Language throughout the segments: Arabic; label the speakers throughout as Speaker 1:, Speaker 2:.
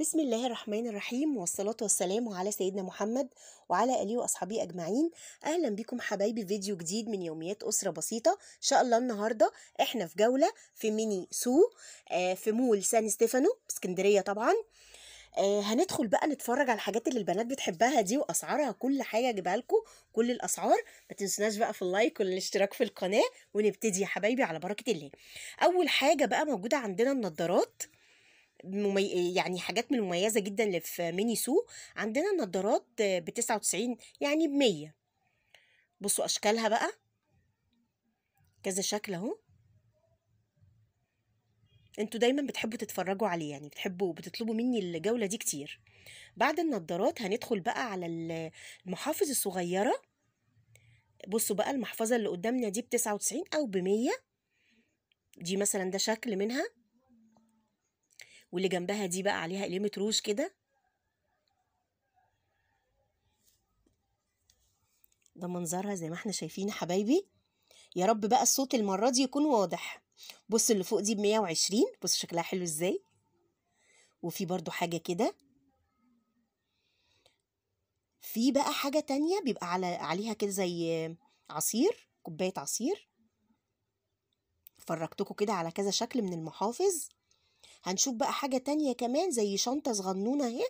Speaker 1: بسم الله الرحمن الرحيم والصلاة والسلام على سيدنا محمد وعلى آله وأصحابه أجمعين أهلا بكم حبايبي فيديو جديد من يوميات أسرة بسيطة إن شاء الله النهاردة إحنا في جولة في ميني سو آه، في مول سان ستيفانو اسكندرية طبعا آه، هندخل بقى نتفرج على الحاجات اللي البنات بتحبها دي واسعارها كل حاجه اجيبها لكم كل الاسعار ما تنسوناش بقى في اللايك والاشتراك في القناه ونبتدي يا حبايبي على بركه الله اول حاجه بقى موجوده عندنا النضارات ممي... يعني حاجات من المميزة جدا اللي في ميني سو عندنا النضارات ب 99 يعني ب 100 بصوا أشكالها بقى كذا شكل أهو انتوا دايما بتحبوا تتفرجوا عليه يعني بتحبوا بتطلبوا مني الجولة دي كتير بعد النضارات هندخل بقى على المحافظ الصغيرة بصوا بقى المحفظة اللي قدامنا دي ب 99 أو 100 دي مثلا ده شكل منها واللي جنبها دي بقى عليها قليمة روج كده ده منظرها زي ما احنا شايفين يا حبايبي يا رب بقى الصوت المرة دي يكون واضح بص اللي فوق دي بمية وعشرين بص شكلها حلو ازاي وفي برضو حاجة كده في بقى حاجة تانية بيبقى على عليها كده زي عصير كوباية عصير فرجتكم كده على كذا شكل من المحافظ هنشوف بقى حاجة تانية كمان زي شنطة صغنونة اهي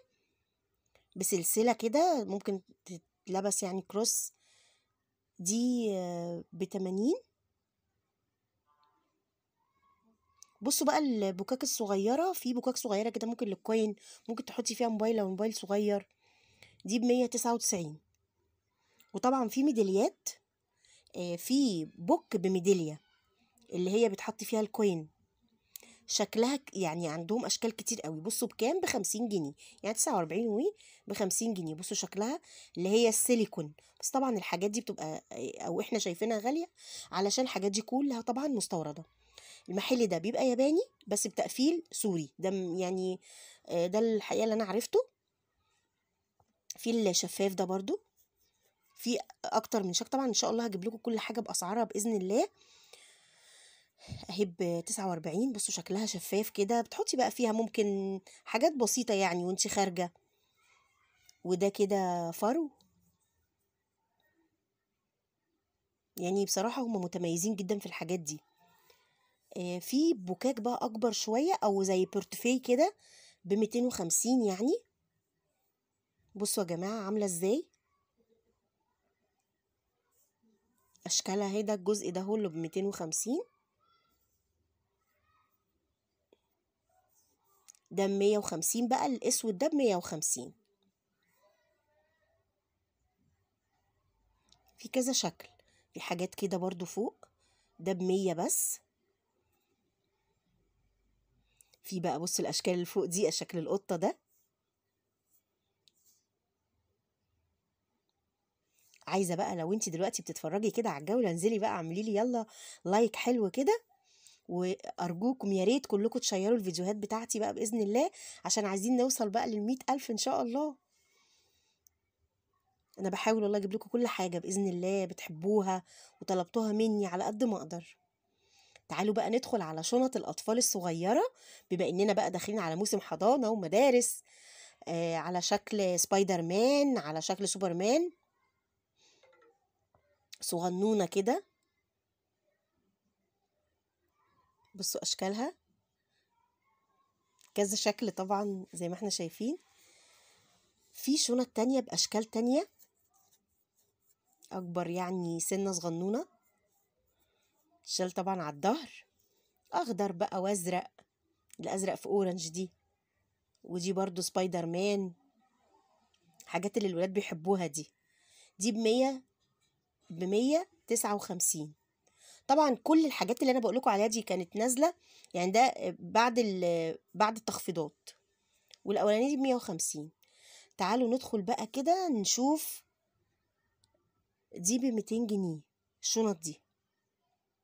Speaker 1: بسلسلة كده ممكن تتلبس يعني كروس دي آه، بتمانين بصوا بقى البوكاك الصغيرة في بوكاك صغيرة كده ممكن للكوين ممكن تحطي فيها موبايل لو موبايل صغير دي بمية تسعة وتسعين وطبعا في ميداليات آه، في بوك بميدالية اللي هي بتحط فيها الكوين شكلها يعني عندهم اشكال كتير قوي بصوا بكام ب 50 جنيه يعني تسعة واربعين وي 50 جنيه بصوا شكلها اللي هي السيليكون بس طبعا الحاجات دي بتبقى آه، او احنا شايفينها غاليه علشان الحاجات دي كلها طبعا مستورده المحل ده بيبقى ياباني بس بتقفيل سوري ده يعني آه، ده الحقيقه اللي انا عرفته في الشفاف ده برضو في اكتر من شكل طبعا ان شاء الله هجيب لكم كل حاجه باسعارها باذن الله أهي بتسعة وأربعين بصوا شكلها شفاف كده بتحطي بقى فيها ممكن حاجات بسيطة يعني وانتي خارجة وده كده فرو يعني بصراحة هم متميزين جدا في الحاجات دي في بوكاك بقى أكبر شوية أو زي بورتفي كده بميتين وخمسين يعني بصوا يا جماعة عاملة ازاي أشكالها هيدا الجزء ده اللي بميتين وخمسين ده بمية وخمسين بقى الأسود ده بمية وخمسين في كذا شكل في حاجات كده برضو فوق ده بمية بس في بقى بص الأشكال اللي فوق دي شكل القطة ده عايزه بقى لو انت دلوقتي بتتفرجي كده على الجوله انزلي بقى اعملي لي يلا لايك حلو كده وارجوكم يا ريت كلكم تشيروا الفيديوهات بتاعتي بقى باذن الله عشان عايزين نوصل بقى لل الف ان شاء الله انا بحاول والله اجيب لكم كل حاجه باذن الله بتحبوها وطلبتوها مني على قد ما اقدر تعالوا بقى ندخل على شنط الاطفال الصغيره بما اننا بقى داخلين على موسم حضانه ومدارس آه على شكل سبايدر مان على شكل سوبر مان صغنونه كده بصوا أشكالها كذا شكل طبعا زي ما احنا شايفين في شنط تانية بأشكال تانية أكبر يعني سنة صغنونة شال طبعا على الظهر أخضر بقى وأزرق الأزرق في أورنج دي ودي برضو سبايدر مان حاجات اللي الولاد بيحبوها دي دي بمية بمية تسعة وخمسين طبعا كل الحاجات اللي انا بقول لكم عليها دي كانت نازله يعني ده بعد بعد التخفيضات والاولانيه دي ب 150 تعالوا ندخل بقى كده نشوف دي ب 200 جنيه الشنط دي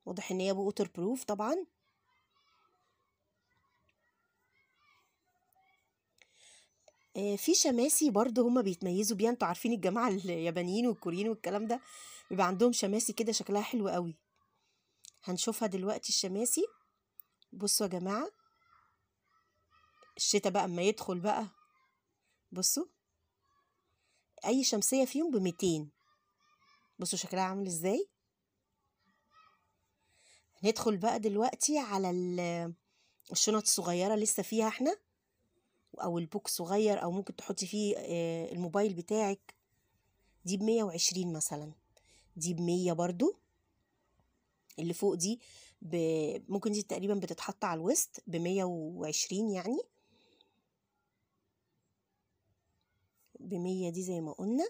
Speaker 1: واضح ان هي بوتر بروف طبعا آه، في شماسي برضه هما بيتميزوا بيها انتوا عارفين الجماعه اليابانيين والكوريين والكلام ده بيبقى عندهم شماسي كده شكلها حلو قوي هنشوفها دلوقتي الشماسي بصوا يا جماعة الشتا بقى اما يدخل بقى بصوا اي شمسية فيهم بميتين بصوا شكلها عامل ازاي هندخل بقى دلوقتي على الشنط الصغيرة لسه فيها احنا او البوك صغير او ممكن تحطي فيه آه، الموبايل بتاعك دي بمية وعشرين مثلا دي بمية برضو اللي فوق دي ب... ممكن دي تقريبا بتتحط على الوسط بمية وعشرين يعني بمية دي زي ما قلنا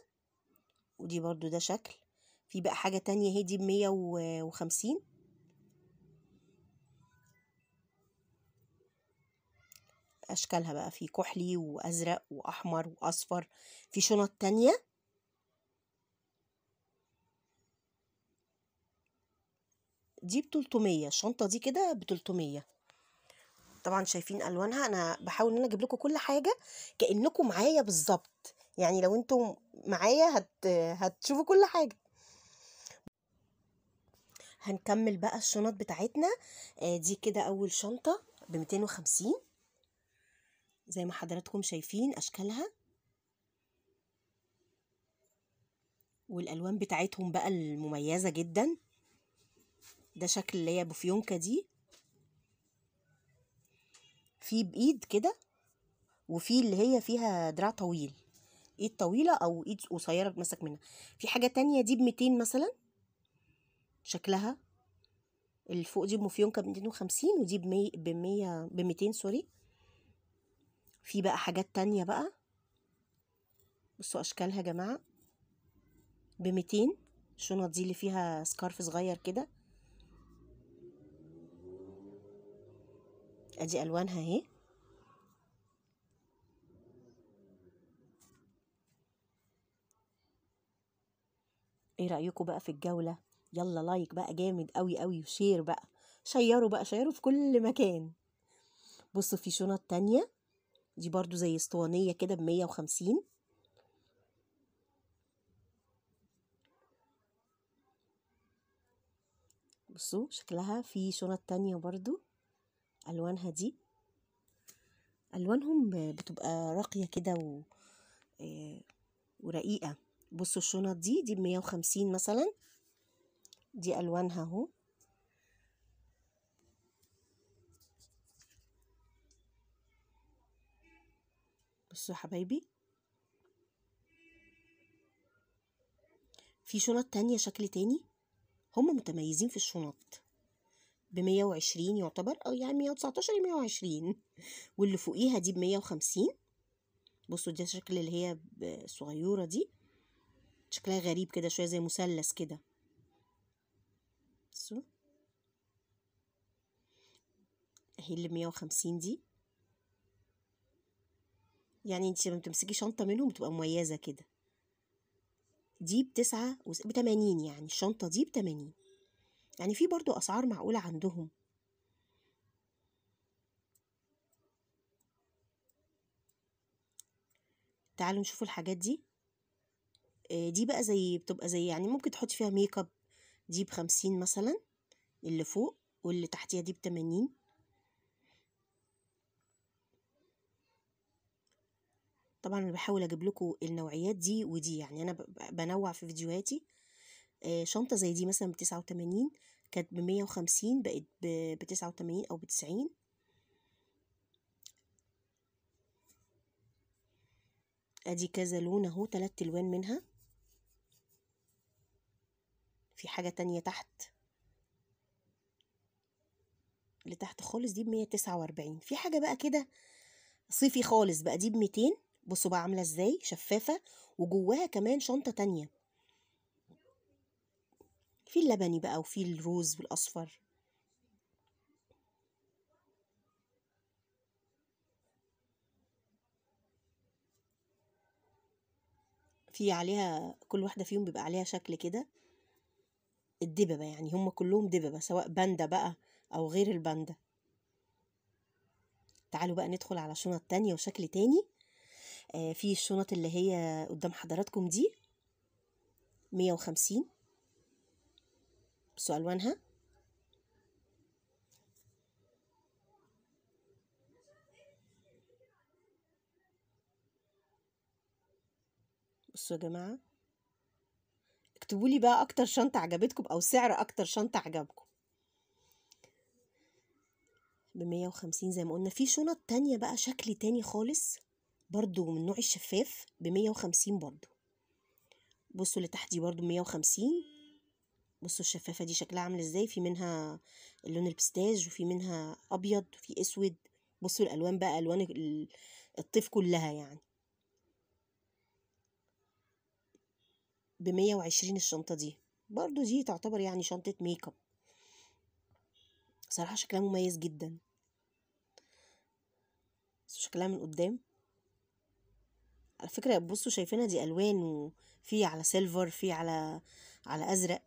Speaker 1: ودي برضو ده شكل في بقى حاجة تانية هي دي بمية وخمسين أشكالها بقى في كحلي وأزرق وأحمر وأصفر في شنط تانية دي ب 300 الشنطه دي كده ب 300 طبعا شايفين الوانها انا بحاول ان انا اجيب لكم كل حاجه كانكم معايا بالظبط يعني لو انتم معايا هت... هتشوفوا كل حاجه هنكمل بقى الشنط بتاعتنا آه، دي كده اول شنطه ب 250 زي ما حضراتكم شايفين اشكالها والالوان بتاعتهم بقى المميزه جدا ده شكل اللي هي بوفيونكا دي في بايد كده وفي اللي هي فيها دراع طويل ايد طويله او ايد قصيره بتمسك منها في حاجه تانية دي ب مثلا شكلها اللي فوق دي بموفيونكه ب 250 ودي ب 100 ب 100 ب 200 سوري في بقى حاجات تانية بقى بصوا اشكالها يا جماعه ب 200 الشنط دي اللي فيها سكارف صغير كده ادي الوانها اهي ايه رايكم بقى في الجوله يلا لايك بقى جامد قوي قوي وشير بقى شيروا بقى شيروا في كل مكان بصوا في شنط تانية دي برضو زي اسطوانية كده بمية وخمسين بصوا شكلها في شنط تانية برضو ألوانها دي ألوانهم بتبقى راقية كده و... آه، ورقيقة بصوا الشنط دي دي بمية وخمسين مثلا دي ألوانها اهو بصوا يا حبايبي في شنط تانية شكل تاني هم متميزين في الشنط بمية وعشرين يعتبر أو يعني مية وتسعتاشر 120 وعشرين واللي فوقيها دي بمية وخمسين بصوا ده شكل اللي هي الصغيرة دي شكلها غريب كده شوية زي مثلث كده بصوا اهي اللي بمية وخمسين دي يعني انت لما بتمسكي شنطة منهم بتبقى مميزة كده دي بتسعة 80 يعني الشنطة دي 80 يعني في برضو أسعار معقولة عندهم تعالوا نشوفوا الحاجات دي آه، دي بقى زي بتبقى زي يعني ممكن تحط فيها ميك اب دي بخمسين مثلا اللي فوق واللي تحتيها دي بتمانين طبعا انا بحاول اجيب لكم النوعيات دي ودي يعني انا بنوع في فيديوهاتي آه، شنطة زي دي مثلا بتسعة وتمانين كانت بمية وخمسين بقت بتسعة وتمانين أو بتسعين ادي كذا لون اهو تلات الوان منها في حاجة تانية تحت اللي تحت خالص دي بمية تسعة واربعين في حاجة بقى كده صيفي خالص بقى دي بميتين بصوا بقى عاملة ازاي شفافة وجواها كمان شنطة تانية في اللبني بقى وفي الروز والأصفر في عليها كل واحدة فيهم بيبقى عليها شكل كده الدببة يعني هم كلهم دببة سواء باندا بقى أو غير الباندا تعالوا بقى ندخل على شنط تانية وشكل تاني آه في الشنط اللي هي قدام حضراتكم دي مية وخمسين بصوا ألوانها بصوا يا جماعة اكتبوا لي بقى أكتر شنطة عجبتكم أو سعر أكتر شنطة عجبكم ب 150 زي ما قلنا في شنط تانية بقى شكل تاني خالص برضو من نوع الشفاف ب 150 برضو بصوا اللي تحت دي برضو 150 بصوا الشفافة دي شكلها عامل ازاي في منها اللون البستاج وفي منها ابيض وفي اسود بصوا الالوان بقى الوان الطيف كلها يعني بمية وعشرين الشنطة دي برضو دي تعتبر يعني شنطة ميك اب صراحة شكلها مميز جدا شكلها من قدام على فكرة بصوا شايفينها دي ألوان وفي على سيلفر في على على أزرق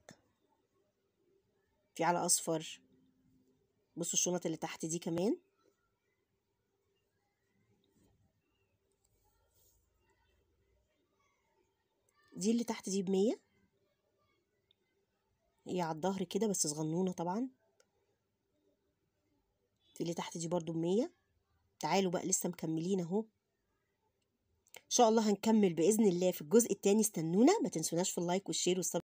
Speaker 1: في على اصفر بصوا الشنط اللي تحت دي كمان دي اللي تحت دي بمية هي على الظهر كده بس صغنونة طبعا دي اللي تحت دي برضو بمية تعالوا بقى لسه مكملين اهو ان شاء الله هنكمل باذن الله في الجزء الثاني استنونا ما تنسوناش في اللايك والشير والسبسكرايب